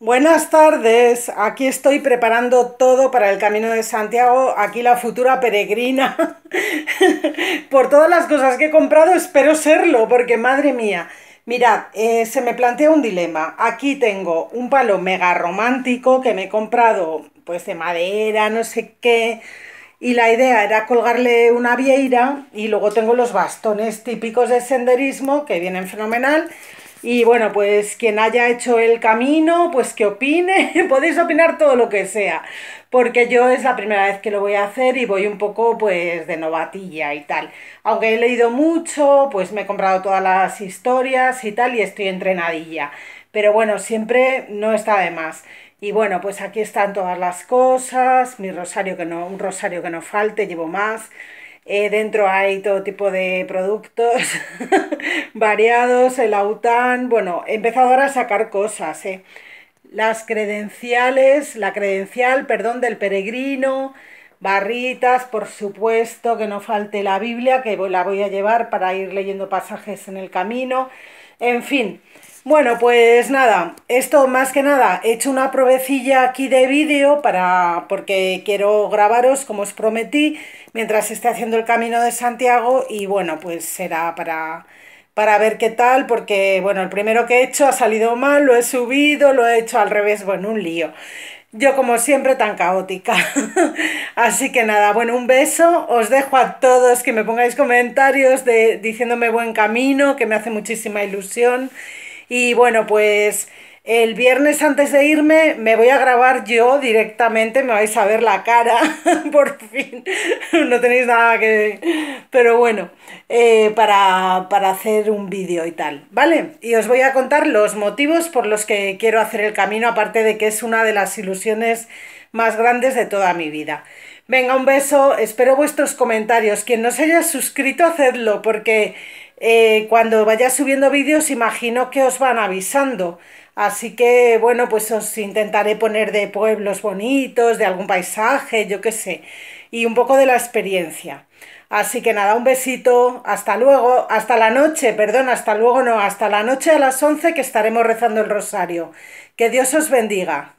Buenas tardes, aquí estoy preparando todo para el Camino de Santiago, aquí la futura peregrina. Por todas las cosas que he comprado espero serlo, porque madre mía, mirad, eh, se me plantea un dilema. Aquí tengo un palo mega romántico que me he comprado pues de madera, no sé qué, y la idea era colgarle una vieira y luego tengo los bastones típicos de senderismo que vienen fenomenal y bueno, pues quien haya hecho el camino, pues que opine, podéis opinar todo lo que sea, porque yo es la primera vez que lo voy a hacer y voy un poco pues de novatilla y tal. Aunque he leído mucho, pues me he comprado todas las historias y tal y estoy entrenadilla. Pero bueno, siempre no está de más. Y bueno, pues aquí están todas las cosas, mi rosario que no, un rosario que no falte, llevo más. Eh, dentro hay todo tipo de productos variados, el aután, bueno, he empezado ahora a sacar cosas, eh. Las credenciales, la credencial, perdón, del peregrino, Barritas, por supuesto, que no falte la Biblia, que la voy a llevar para ir leyendo pasajes en el camino. En fin, bueno, pues nada, esto más que nada, he hecho una provecilla aquí de vídeo para porque quiero grabaros, como os prometí, mientras esté haciendo el camino de Santiago y bueno, pues será para para ver qué tal, porque bueno, el primero que he hecho ha salido mal, lo he subido, lo he hecho al revés, bueno, un lío. Yo como siempre tan caótica. Así que nada, bueno, un beso. Os dejo a todos que me pongáis comentarios de, diciéndome buen camino, que me hace muchísima ilusión. Y bueno, pues el viernes antes de irme me voy a grabar yo directamente, me vais a ver la cara, por fin, no tenéis nada que... Pero bueno, eh, para, para hacer un vídeo y tal, ¿vale? Y os voy a contar los motivos por los que quiero hacer el camino, aparte de que es una de las ilusiones más grandes de toda mi vida. Venga, un beso, espero vuestros comentarios. Quien no se haya suscrito, hacedlo, porque eh, cuando vaya subiendo vídeos, imagino que os van avisando. Así que, bueno, pues os intentaré poner de pueblos bonitos, de algún paisaje, yo qué sé, y un poco de la experiencia. Así que nada, un besito, hasta luego, hasta la noche, perdón, hasta luego no, hasta la noche a las 11 que estaremos rezando el rosario. Que Dios os bendiga.